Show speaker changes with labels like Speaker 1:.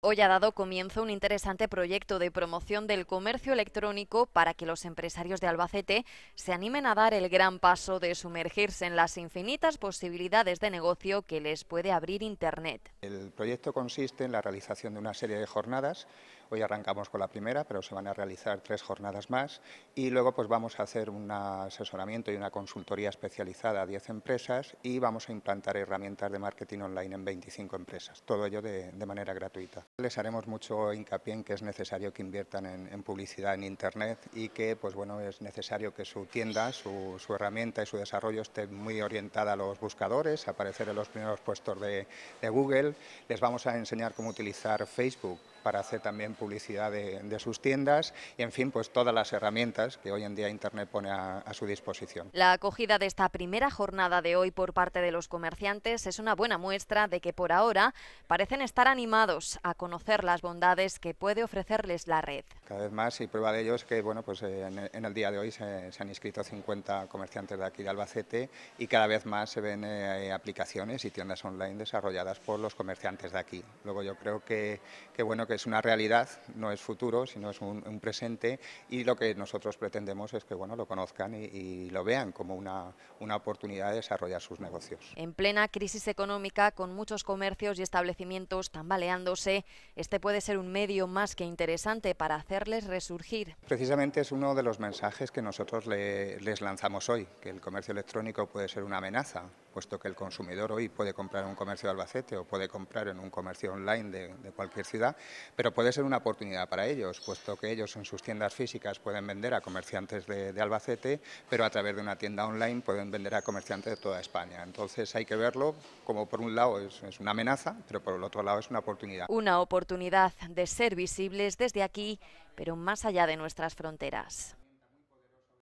Speaker 1: Hoy ha dado comienzo un interesante proyecto de promoción del comercio electrónico para que los empresarios de Albacete se animen a dar el gran paso de sumergirse en las infinitas posibilidades de negocio que les puede abrir Internet.
Speaker 2: El proyecto consiste en la realización de una serie de jornadas. Hoy arrancamos con la primera, pero se van a realizar tres jornadas más y luego pues vamos a hacer un asesoramiento y una consultoría especializada a 10 empresas y vamos a implantar herramientas de marketing online en 25 empresas, todo ello de manera gratuita. Les haremos mucho hincapié en que es necesario que inviertan en, publicidad en Internet y que pues bueno, es necesario que su tienda, su, herramienta y su desarrollo estén muy orientada a los buscadores, a aparecer en los primeros puestos de Google. Les vamos a enseñar cómo utilizar Facebook para hacer también publicidad de, sus tiendas y, en fin, pues todas las herramientas que hoy en día Internet pone a, su disposición.
Speaker 1: La acogida de esta primera jornada de hoy por parte de los comerciantes es una buena muestra de que por ahora parecen estar animados a conocer las bondades que puede ofrecerles la red.
Speaker 2: Cada vez más y prueba de ello es que, bueno, pues eh, en, el día de hoy se, han inscrito 50 comerciantes de aquí de Albacete y cada vez más se ven eh, aplicaciones y tiendas online desarrolladas por los comerciantes de aquí. Luego yo creo que, que bueno, que es una realidad, no es futuro, sino es un, presente y lo que nosotros pretendemos es que bueno, lo conozcan y, lo vean como una, oportunidad de desarrollar sus negocios.
Speaker 1: En plena crisis económica, con muchos comercios y establecimientos tambaleándose, este puede ser un medio más que interesante para hacerles resurgir.
Speaker 2: Precisamente es uno de los mensajes que nosotros les lanzamos hoy, que el comercio electrónico puede ser una amenaza, puesto que el consumidor hoy puede comprar en un comercio de Albacete o puede comprar en un comercio online de cualquier ciudad pero puede ser una oportunidad para ellos, puesto que ellos en sus tiendas físicas pueden vender a comerciantes de, Albacete, pero a través de una tienda online pueden vender a comerciantes de toda España. Entonces hay que verlo como por un lado es una amenaza, pero por el otro lado es una oportunidad.
Speaker 1: Una oportunidad de ser visibles desde aquí, pero más allá de nuestras fronteras.